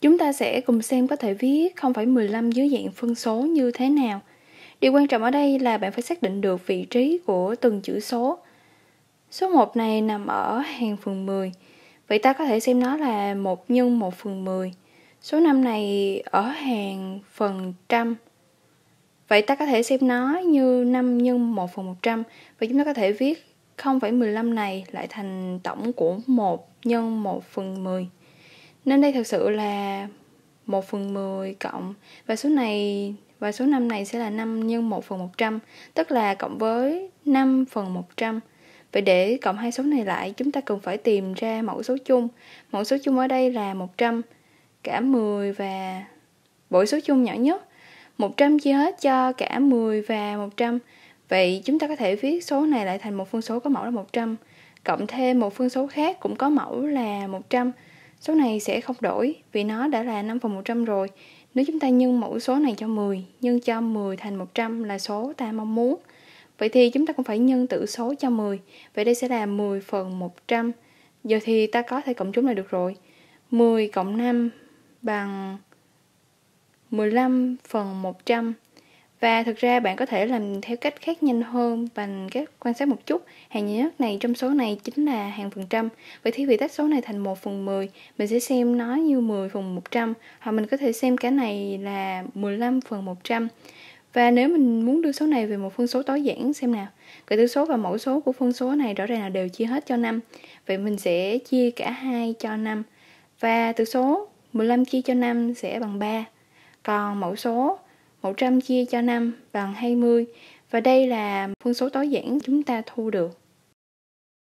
Chúng ta sẽ cùng xem có thể viết không phải 15 dưới dạng phân số như thế nào. Điều quan trọng ở đây là bạn phải xác định được vị trí của từng chữ số. Số 1 này nằm ở hàng phần 10. Vậy ta có thể xem nó là 1 nhân 1 phần 10. Số 5 này ở hàng phần trăm. Vậy ta có thể xem nó như 5 nhân 1 phần 100. Vậy chúng ta có thể viết 0,15 này lại thành tổng của 1 nhân 1 phần 10. Nên đây thực sự là 1 phần 10 cộng và số này và số năm này sẽ là 5 nhân 1 phần 100, tức là cộng với 5 phần 100. Vậy để cộng hai số này lại, chúng ta cần phải tìm ra mẫu số chung. Mẫu số chung ở đây là 100, cả 10 và bội số chung nhỏ nhất. 100 chia hết cho cả 10 và 100. Vậy chúng ta có thể viết số này lại thành một phân số có mẫu là 100, cộng thêm một phân số khác cũng có mẫu là 100. Số này sẽ không đổi vì nó đã là 5 phần 100 rồi. Nếu chúng ta nhân mẫu số này cho 10, nhân cho 10 thành 100 là số ta mong muốn. Vậy thì chúng ta cũng phải nhân tử số cho 10. Vậy đây sẽ là 10 phần 100. Giờ thì ta có thể cộng chúng là được rồi. 10 cộng 5 bằng 15 phần 100. Và thực ra bạn có thể làm theo cách khác nhanh hơn bằng cách quan sát một chút. Hàng nhiều nhất này trong số này chính là hàng phần trăm. Vậy thì vì tách số này thành 1 phần 10, mình sẽ xem nó như 10 phần 100. Hoặc mình có thể xem cái này là 15 phần 100. Và nếu mình muốn đưa số này về một phân số tối giản xem nào. Cả tử số và mẫu số của phân số này rõ ràng là đều chia hết cho năm Vậy mình sẽ chia cả hai cho năm Và tử số 15 chia cho 5 sẽ bằng 3. Còn mẫu số 100 chia cho 5 bằng 20 và đây là phân số tối giản chúng ta thu được.